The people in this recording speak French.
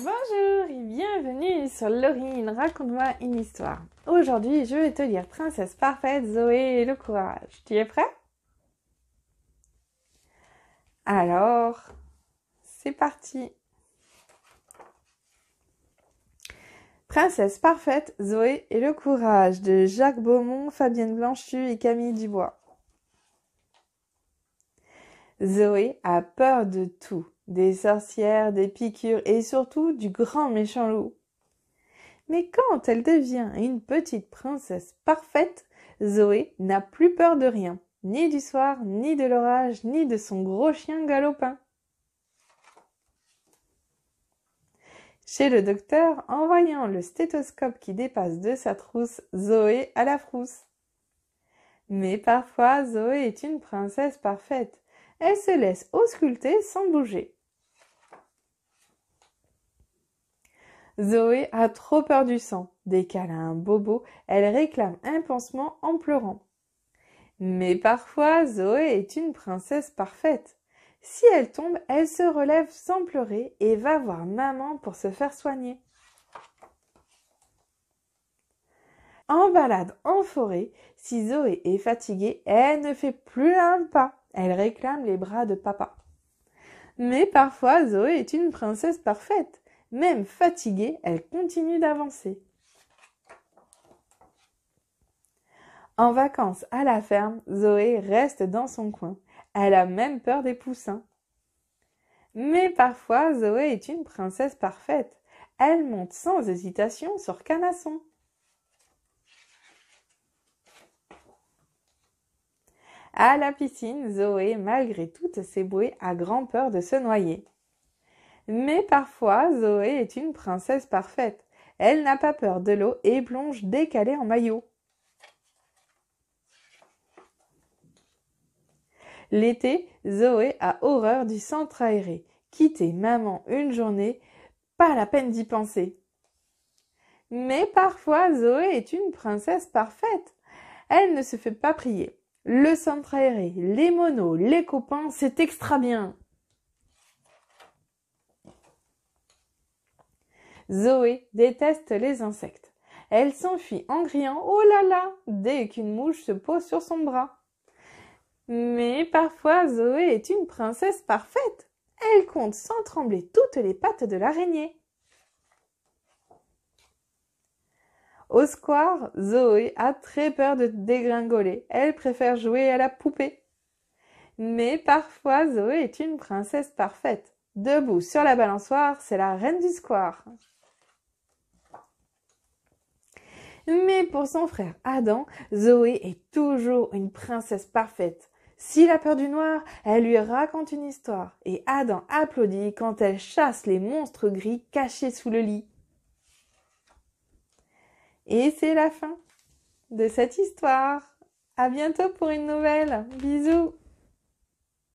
Bonjour et bienvenue sur Laurine, raconte-moi une histoire. Aujourd'hui, je vais te lire Princesse parfaite, Zoé et le courage. Tu es prêt Alors, c'est parti. Princesse parfaite, Zoé et le courage de Jacques Beaumont, Fabienne Blanchu et Camille Dubois. Zoé a peur de tout des sorcières, des piqûres et surtout du grand méchant loup. Mais quand elle devient une petite princesse parfaite, Zoé n'a plus peur de rien, ni du soir, ni de l'orage, ni de son gros chien galopin. Chez le docteur, en voyant le stéthoscope qui dépasse de sa trousse, Zoé à la frousse. Mais parfois, Zoé est une princesse parfaite. Elle se laisse ausculter sans bouger. Zoé a trop peur du sang. Dès qu'elle a un bobo, elle réclame un pansement en pleurant. Mais parfois, Zoé est une princesse parfaite. Si elle tombe, elle se relève sans pleurer et va voir maman pour se faire soigner. En balade en forêt, si Zoé est fatiguée, elle ne fait plus un pas. Elle réclame les bras de papa. Mais parfois, Zoé est une princesse parfaite. Même fatiguée, elle continue d'avancer. En vacances à la ferme, Zoé reste dans son coin. Elle a même peur des poussins. Mais parfois, Zoé est une princesse parfaite. Elle monte sans hésitation sur Canasson. À la piscine, Zoé, malgré toutes ses bouées, a grand peur de se noyer. Mais parfois, Zoé est une princesse parfaite. Elle n'a pas peur de l'eau et plonge décalée en maillot. L'été, Zoé a horreur du centre aéré. Quitter maman une journée, pas la peine d'y penser. Mais parfois, Zoé est une princesse parfaite. Elle ne se fait pas prier. Le centre aéré, les monos, les copains, c'est extra bien. Zoé déteste les insectes. Elle s'enfuit en criant Oh là là dès qu'une mouche se pose sur son bras. Mais parfois Zoé est une princesse parfaite. Elle compte sans trembler toutes les pattes de l'araignée. Au square, Zoé a très peur de dégringoler. Elle préfère jouer à la poupée. Mais parfois, Zoé est une princesse parfaite. Debout sur la balançoire, c'est la reine du square. Mais pour son frère Adam, Zoé est toujours une princesse parfaite. S'il a peur du noir, elle lui raconte une histoire, et Adam applaudit quand elle chasse les monstres gris cachés sous le lit. Et c'est la fin de cette histoire. À bientôt pour une nouvelle. Bisous.